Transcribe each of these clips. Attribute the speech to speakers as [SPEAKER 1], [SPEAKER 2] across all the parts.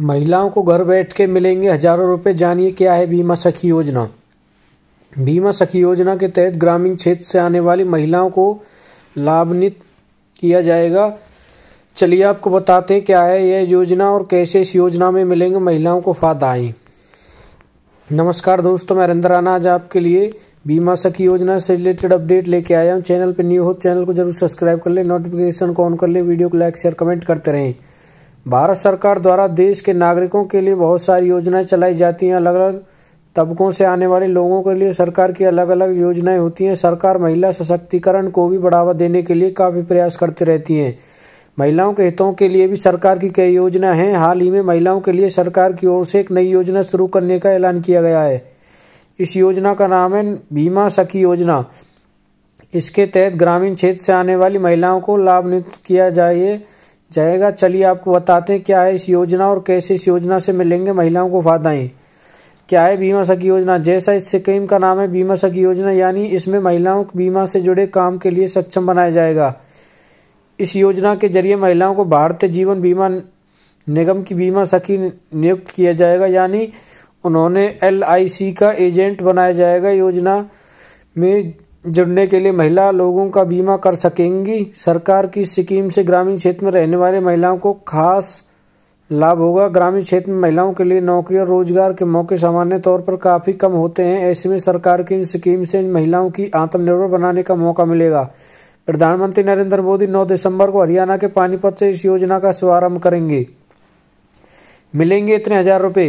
[SPEAKER 1] महिलाओं को घर बैठ के मिलेंगे हजारों रुपए जानिए क्या है बीमा सखी योजना बीमा सखी योजना के तहत ग्रामीण क्षेत्र से आने वाली महिलाओं को लाभान्वित किया जाएगा चलिए आपको बताते हैं क्या है यह योजना और कैसे इस योजना में मिलेंगे महिलाओं को फायदाएं नमस्कार दोस्तों मैं हरिंदर आना आज आपके लिए बीमा सखी योजना से रिलेटेड अपडेट लेके आया हूँ चैनल पर न्यू हो तो चैनल को जरूर सब्सक्राइब कर लें नोटिफिकेशन को ऑन कर लें वीडियो को लाइक शेयर कमेंट करते रहें भारत सरकार द्वारा देश के नागरिकों के लिए बहुत सारी योजनाएं चलाई जाती हैं अलग अलग तबकों से आने वाले लोगों के लिए सरकार की अलग अलग योजनाएं होती हैं सरकार महिला सशक्तिकरण को भी बढ़ावा देने के लिए काफी प्रयास करती रहती है महिलाओं के हितों के लिए भी सरकार की कई योजना है हाल ही में महिलाओं के लिए सरकार की ओर से एक नई योजना शुरू करने का ऐलान किया गया है इस योजना का नाम है बीमा सखी योजना इसके तहत ग्रामीण क्षेत्र से आने वाली महिलाओं को लाभान्वित किया जाए जाएगा चलिए आपको बताते हैं क्या है इस योजना और कैसे इस योजना से मिलेंगे महिलाओं को फायदाएं क्या है बीमा सखी योजना जैसा इस स्कीम का नाम है बीमा सखी योजना यानी इसमें महिलाओं को बीमा से जुड़े काम के लिए सक्षम बनाया जाएगा इस योजना के जरिए महिलाओं को भारतीय जीवन बीमा निगम की बीमा सखी नियुक्त किया जाएगा यानी उन्होंने एल का एजेंट बनाया जाएगा योजना में जुड़ने के लिए महिला लोगों का बीमा कर सकेंगी सरकार की स्कीम से ग्रामीण क्षेत्र में रहने वाले महिलाओं को खास लाभ होगा ग्रामीण क्षेत्र में महिलाओं के लिए नौकरी और रोजगार के मौके सामान्य तौर पर काफ़ी कम होते हैं ऐसे में सरकार की इन स्कीम से इन महिलाओं की आत्मनिर्भर बनाने का मौका मिलेगा प्रधानमंत्री नरेंद्र मोदी 9 दिसंबर को हरियाणा के पानीपत से इस योजना का शुभारंभ करेंगे मिलेंगे इतने हजार रुपए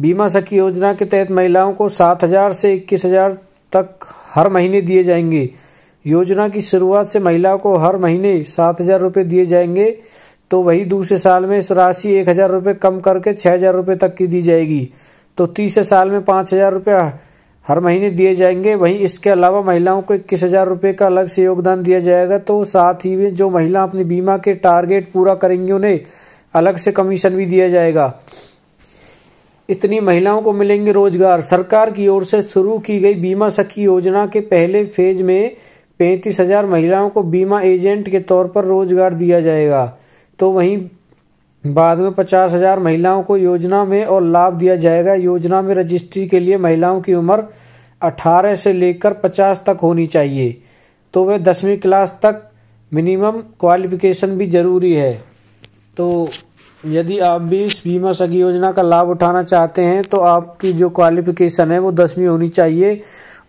[SPEAKER 1] बीमा सखी योजना के तहत महिलाओं को सात हजार से इक्कीस हजार तक हर महीने दिए जाएंगे योजना की शुरुआत से महिला को हर महीने सात हजार रूपए दिए जाएंगे तो वही दूसरे साल में इस राशि एक हजार रूपए कम करके छह हजार रूपए तक की दी जाएगी तो तीसरे साल में पाँच हजार रूपए हर महीने दिए जाएंगे वहीं इसके अलावा महिलाओं को इक्कीस हजार रूपए का अलग से योगदान दिया जाएगा तो साथ ही में जो महिला अपने बीमा के टारगेट पूरा करेंगी उन्हें अलग से कमीशन भी दिया जाएगा इतनी महिलाओं को मिलेंगे रोजगार सरकार की ओर से शुरू की गई बीमा सखी योजना के पहले फेज में पैंतीस हजार महिलाओं को बीमा एजेंट के तौर पर रोजगार दिया जाएगा तो वहीं बाद में पचास हजार महिलाओं को योजना में और लाभ दिया जाएगा योजना में रजिस्ट्री के लिए महिलाओं की उम्र 18 से लेकर 50 तक होनी चाहिए तो वह दसवीं क्लास तक मिनिमम क्वालिफिकेशन भी जरूरी है तो यदि आप भी इस बीमा सखी योजना का लाभ उठाना चाहते हैं तो आपकी जो क्वालिफिकेशन है वो दसवीं होनी चाहिए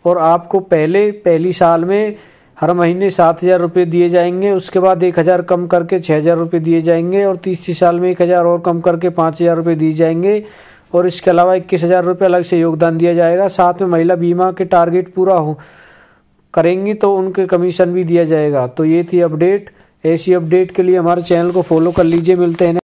[SPEAKER 1] और आपको पहले पहली साल में हर महीने सात हज़ार रुपये दिए जाएंगे उसके बाद एक हज़ार कम करके छः हज़ार रुपये दिए जाएंगे और तीसरी साल में एक हज़ार और कम करके पाँच हज़ार रुपये दिए जाएंगे और इसके अलावा इक्कीस हज़ार रुपये अलग से योगदान दिया जाएगा साथ में महिला बीमा के टारगेट पूरा हो करेंगी तो उनके कमीशन भी दिया जाएगा तो ये थी अपडेट ऐसी अपडेट के लिए हमारे चैनल को फॉलो कर लीजिए मिलते हैं